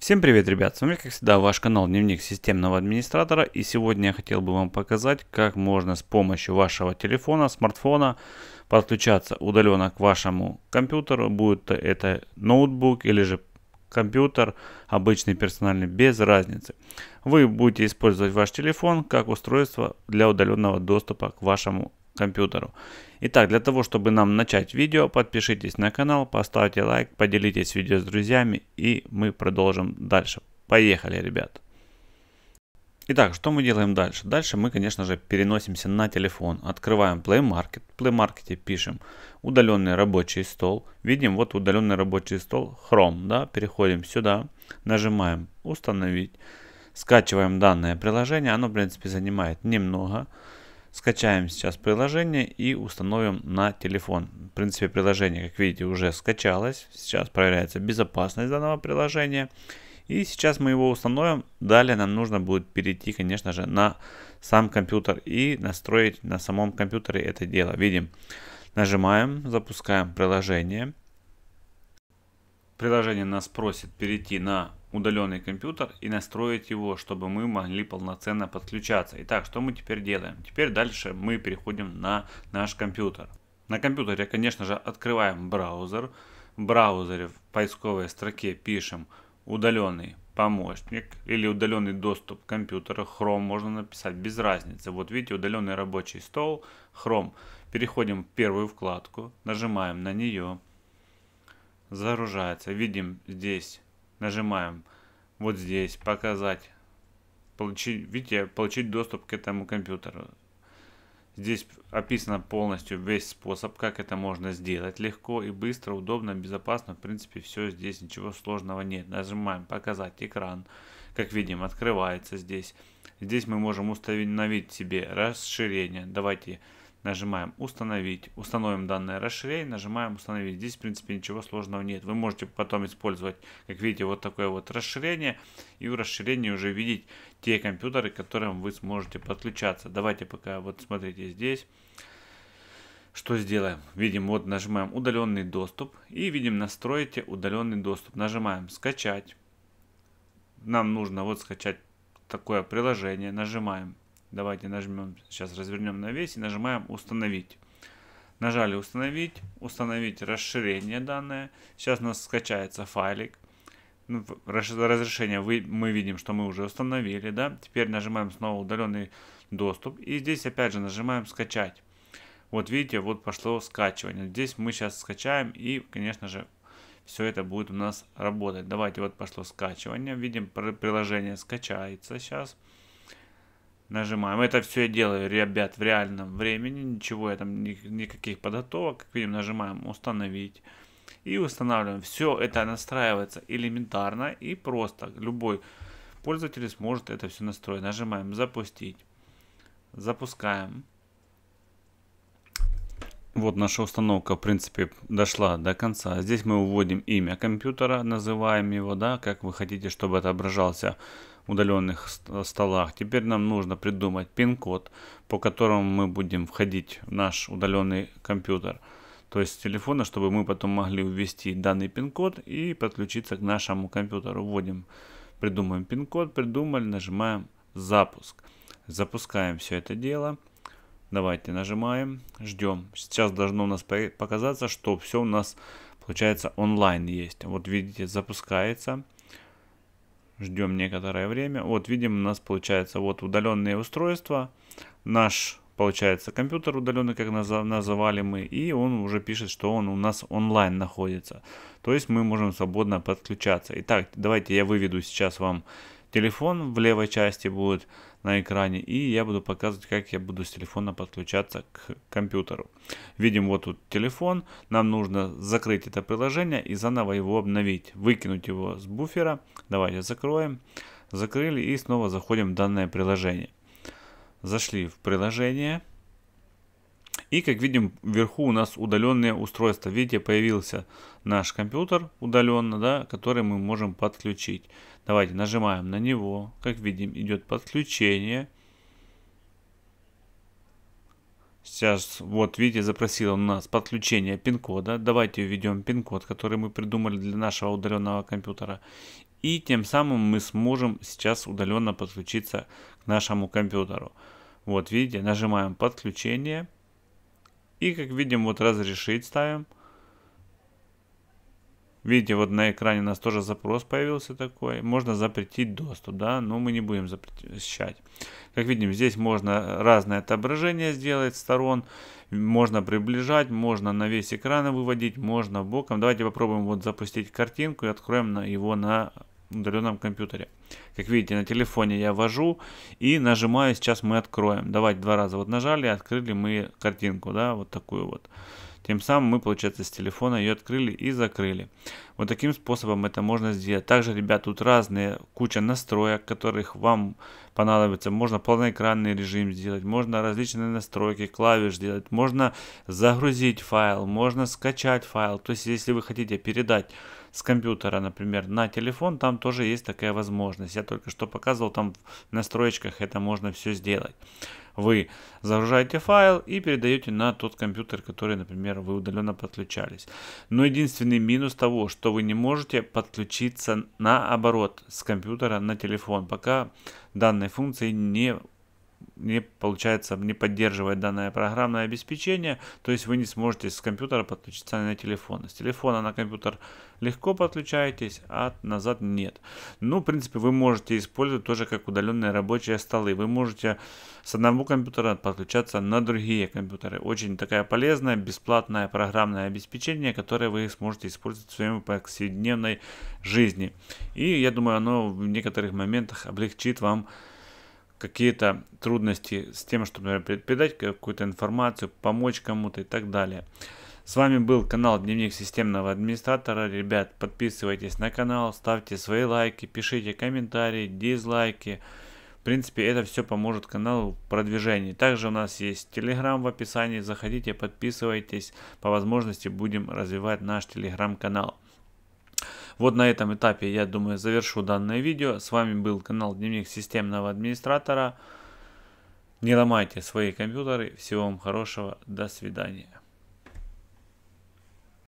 Всем привет, ребят! С вами, как всегда, ваш канал Дневник системного администратора. И сегодня я хотел бы вам показать, как можно с помощью вашего телефона, смартфона подключаться удаленно к вашему компьютеру. Будет это ноутбук или же компьютер, обычный персональный, без разницы. Вы будете использовать ваш телефон как устройство для удаленного доступа к вашему компьютеру. Итак, для того, чтобы нам начать видео, подпишитесь на канал, поставьте лайк, поделитесь видео с друзьями и мы продолжим дальше. Поехали, ребят! Итак, что мы делаем дальше? Дальше мы, конечно же, переносимся на телефон. Открываем Play Market. В Play Market пишем удаленный рабочий стол. Видим, вот удаленный рабочий стол Chrome. Да? Переходим сюда, нажимаем «Установить». Скачиваем данное приложение. Оно, в принципе, занимает немного. Скачаем сейчас приложение и установим на телефон. В принципе, приложение, как видите, уже скачалось. Сейчас проверяется безопасность данного приложения. И сейчас мы его установим. Далее нам нужно будет перейти, конечно же, на сам компьютер и настроить на самом компьютере это дело. Видим. Нажимаем, запускаем приложение. Приложение нас просит перейти на удаленный компьютер и настроить его, чтобы мы могли полноценно подключаться. Итак, что мы теперь делаем? Теперь дальше мы переходим на наш компьютер. На компьютере, конечно же, открываем браузер. В браузере в поисковой строке пишем удаленный помощник или удаленный доступ к компьютеру. Chrome можно написать без разницы. Вот видите, удаленный рабочий стол Chrome. Переходим в первую вкладку, нажимаем на нее. Загружается. Видим здесь Нажимаем вот здесь «Показать». Получить, видите, получить доступ к этому компьютеру. Здесь описано полностью весь способ, как это можно сделать. Легко и быстро, удобно, безопасно. В принципе, все здесь, ничего сложного нет. Нажимаем «Показать экран». Как видим, открывается здесь. Здесь мы можем установить себе расширение. Давайте Нажимаем «Установить». Установим данное расширение, нажимаем «Установить». Здесь, в принципе, ничего сложного нет. Вы можете потом использовать, как видите, вот такое вот расширение. И в расширении уже видеть те компьютеры, к которым вы сможете подключаться. Давайте пока вот смотрите здесь. Что сделаем? Видим, вот нажимаем «Удаленный доступ» и видим «Настроите удаленный доступ». Нажимаем «Скачать». Нам нужно вот скачать такое приложение. Нажимаем Давайте нажмем, сейчас развернем на весь и нажимаем «Установить». Нажали «Установить», «Установить расширение данное». Сейчас у нас скачается файлик. Ну, разрешение вы, мы видим, что мы уже установили. Да? Теперь нажимаем снова «Удаленный доступ». И здесь опять же нажимаем «Скачать». Вот видите, вот пошло скачивание. Здесь мы сейчас скачаем и, конечно же, все это будет у нас работать. Давайте вот пошло скачивание. Видим, приложение скачается сейчас. Сейчас. Нажимаем. Это все я делаю, ребят, в реальном времени. Ничего я там, никаких подготовок. Как видим, нажимаем «Установить». И устанавливаем. Все это настраивается элементарно и просто. Любой пользователь сможет это все настроить. Нажимаем «Запустить». Запускаем. Вот наша установка, в принципе, дошла до конца. Здесь мы вводим имя компьютера, называем его, да, как вы хотите, чтобы отображался удаленных столах. Теперь нам нужно придумать пин-код, по которому мы будем входить в наш удаленный компьютер. То есть с телефона, чтобы мы потом могли ввести данный пин-код и подключиться к нашему компьютеру. Вводим, придумаем пин-код, придумали, нажимаем запуск. Запускаем все это дело. Давайте нажимаем, ждем. Сейчас должно у нас показаться, что все у нас получается онлайн есть. Вот видите, запускается ждем некоторое время. Вот видим, у нас получается вот удаленные устройства. Наш, получается, компьютер удаленный, как называли мы, и он уже пишет, что он у нас онлайн находится. То есть мы можем свободно подключаться. Итак, давайте я выведу сейчас вам телефон в левой части будет на экране. И я буду показывать, как я буду с телефона подключаться к компьютеру. Видим вот тут телефон. Нам нужно закрыть это приложение и заново его обновить. Выкинуть его с буфера. Давайте закроем. Закрыли и снова заходим в данное приложение. Зашли в приложение. И как видим, вверху у нас удаленное устройство. Видите, появился наш компьютер удаленно, да, который мы можем подключить. Давайте нажимаем на него. Как видим, идет подключение. Сейчас, вот видите, запросил у нас подключение пин-кода. Давайте введем пин-код, который мы придумали для нашего удаленного компьютера. И тем самым мы сможем сейчас удаленно подключиться к нашему компьютеру. Вот видите, нажимаем подключение. И как видим, вот разрешить ставим. Видите, вот на экране у нас тоже запрос появился такой. Можно запретить доступ, да, но мы не будем запрещать. Как видим, здесь можно разное отображение сделать сторон. Можно приближать, можно на весь экран выводить, можно боком. Давайте попробуем вот запустить картинку и откроем на его на удаленном компьютере. Как видите, на телефоне я ввожу и нажимаю, сейчас мы откроем. Давайте два раза вот нажали, открыли мы картинку, да, вот такую вот. Тем самым мы, получается, с телефона ее открыли и закрыли. Вот таким способом это можно сделать. Также, ребят, тут разные куча настроек, которых вам понадобится. Можно полноэкранный режим сделать, можно различные настройки клавиш сделать, можно загрузить файл, можно скачать файл. То есть, если вы хотите передать с компьютера, например, на телефон, там тоже есть такая возможность. Я только что показывал, там в настроечках это можно все сделать. Вы загружаете файл и передаете на тот компьютер, который, например, вы удаленно подключались. Но единственный минус того, что вы не можете подключиться наоборот с компьютера на телефон, пока данной функции не не получается не поддерживает данное программное обеспечение, то есть вы не сможете с компьютера подключиться на телефон. С телефона на компьютер легко подключаетесь, а назад нет. Ну, в принципе, вы можете использовать тоже как удаленные рабочие столы. Вы можете с одного компьютера подключаться на другие компьютеры. Очень такая полезная, бесплатное программное обеспечение, которое вы сможете использовать в своем повседневной жизни. И я думаю, оно в некоторых моментах облегчит вам какие-то трудности с тем, чтобы например, передать какую-то информацию, помочь кому-то и так далее. С вами был канал Дневник системного администратора. Ребят, подписывайтесь на канал, ставьте свои лайки, пишите комментарии, дизлайки. В принципе, это все поможет каналу в продвижении. Также у нас есть Телеграм в описании. Заходите, подписывайтесь. По возможности будем развивать наш Телеграм-канал. Вот на этом этапе, я думаю, завершу данное видео. С вами был канал Дневник системного администратора. Не ломайте свои компьютеры. Всего вам хорошего. До свидания.